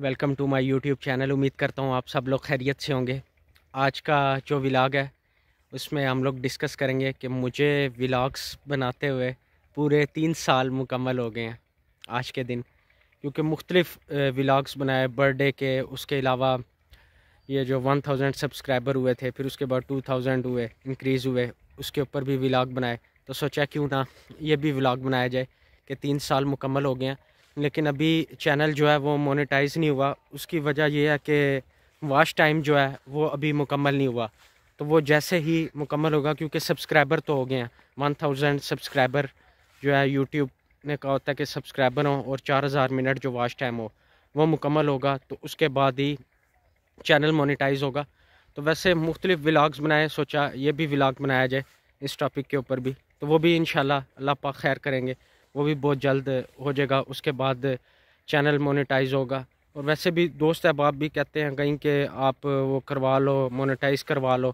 welcome to my YouTube channel उम्मीद करता हूँ आप सब लोग खैरियत से होंगे आज का जो विलाग है उसमें हम लोग डिस्कस करेंगे कि मुझे विलाग्स बनाते हुए पूरे तीन साल मुकम्मल हो गए हैं आज के दिन क्योंकि मुख्तलिफ विलाग्स बनाए बर्थडे के उसके अलावा ये जो वन थाउजेंड सब्सक्राइबर हुए थे फिर उसके बाद टू थाउजेंड हुए इंक्रीज़ हुए उसके ऊपर भी विलाग बनाए तो सोचा क्यों ना ये भी विलाग बनाया जाए कि तीन साल मुकम्मल हो गए हैं लेकिन अभी चैनल जो है वो मोनेटाइज नहीं हुआ उसकी वजह यह है कि वाश टाइम जो है वो अभी मुकम्मल नहीं हुआ तो वो जैसे ही मुकम्मल होगा क्योंकि सब्सक्राइबर तो हो गए हैं वन थाउजेंड सब्सक्राइबर जो है यूट्यूब ने कहा होता है कि सब्सक्राइबर हों और चार हज़ार मिनट जो वाच टाइम हो वो मुकम्मल होगा तो उसके बाद ही चैनल मोनिटाइज होगा तो वैसे मुख्तलिफ व्लाग्स बनाए सोचा ये भी व्लाग बनाया जाए इस टॉपिक के ऊपर भी तो वो भी इन अल्लाह पाक खैर करेंगे वो भी बहुत जल्द हो जाएगा उसके बाद चैनल मोनेटाइज होगा और वैसे भी दोस्त अहबाब भी कहते हैं कहीं कि आप वो करवा लो मोनेटाइज करवा लो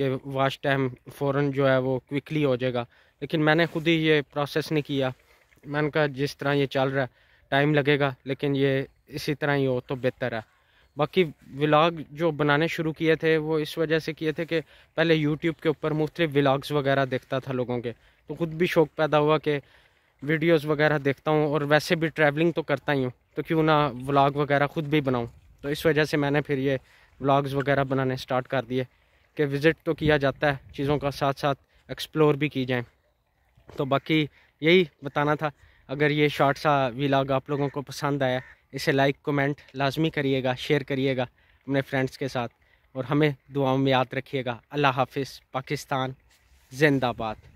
कि वाच टाइम फ़ौर जो है वो क्विकली हो जाएगा लेकिन मैंने खुद ही ये प्रोसेस नहीं किया मैंने कहा जिस तरह ये चल रहा है टाइम लगेगा लेकिन ये इसी तरह ही हो तो बेहतर है बाकी व्लाग जो बनाने शुरू किए थे वो इस वजह से किए थे कि पहले यूट्यूब के ऊपर मुख्तलिफ व्लाग्स वगैरह देखता था लोगों के तो ख़ुद भी शौक़ पैदा हुआ कि वीडियोस वगैरह देखता हूँ और वैसे भी ट्रैवलिंग तो करता ही हूँ तो क्यों ना व्लॉग वगैरह ख़ुद भी बनाऊँ तो इस वजह से मैंने फिर ये व्लॉग्स वगैरह बनाने स्टार्ट कर दिए कि विज़िट तो किया जाता है चीज़ों का साथ साथ एक्सप्लोर भी की जाए तो बाकी यही बताना था अगर ये शॉर्ट सा व्लाग आप लोगों को पसंद आया इसे लाइक कमेंट लाजमी करिएगा शेयर करिएगा अपने फ्रेंड्स के साथ और हमें दुआओं में याद रखिएगा अल्लाह हाफिज़ पाकिस्तान जिंदाबाद